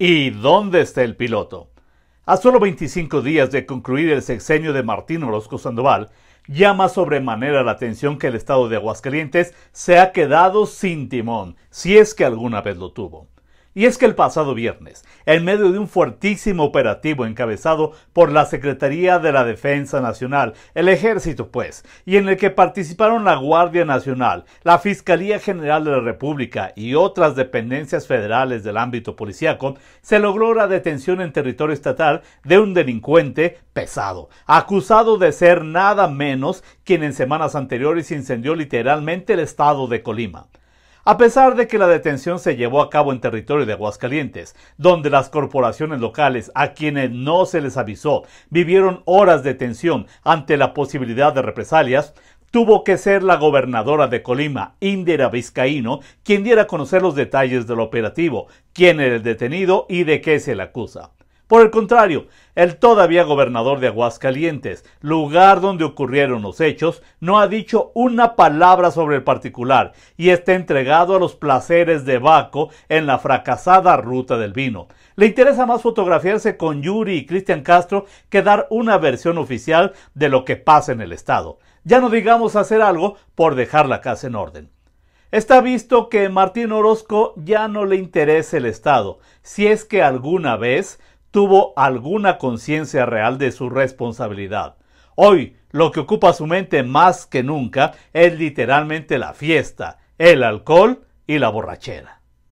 ¿Y dónde está el piloto? A solo 25 días de concluir el sexenio de Martín Orozco Sandoval, llama sobremanera la atención que el estado de Aguascalientes se ha quedado sin timón, si es que alguna vez lo tuvo. Y es que el pasado viernes, en medio de un fuertísimo operativo encabezado por la Secretaría de la Defensa Nacional, el Ejército pues, y en el que participaron la Guardia Nacional, la Fiscalía General de la República y otras dependencias federales del ámbito policiaco, se logró la detención en territorio estatal de un delincuente pesado, acusado de ser nada menos quien en semanas anteriores incendió literalmente el estado de Colima. A pesar de que la detención se llevó a cabo en territorio de Aguascalientes, donde las corporaciones locales a quienes no se les avisó vivieron horas de tensión ante la posibilidad de represalias, tuvo que ser la gobernadora de Colima, Indira Vizcaíno, quien diera a conocer los detalles del operativo, quién era el detenido y de qué se le acusa. Por el contrario, el todavía gobernador de Aguascalientes, lugar donde ocurrieron los hechos, no ha dicho una palabra sobre el particular y está entregado a los placeres de Baco en la fracasada ruta del vino. Le interesa más fotografiarse con Yuri y Cristian Castro que dar una versión oficial de lo que pasa en el Estado. Ya no digamos hacer algo por dejar la casa en orden. Está visto que Martín Orozco ya no le interesa el Estado, si es que alguna vez tuvo alguna conciencia real de su responsabilidad. Hoy, lo que ocupa su mente más que nunca es literalmente la fiesta, el alcohol y la borrachera.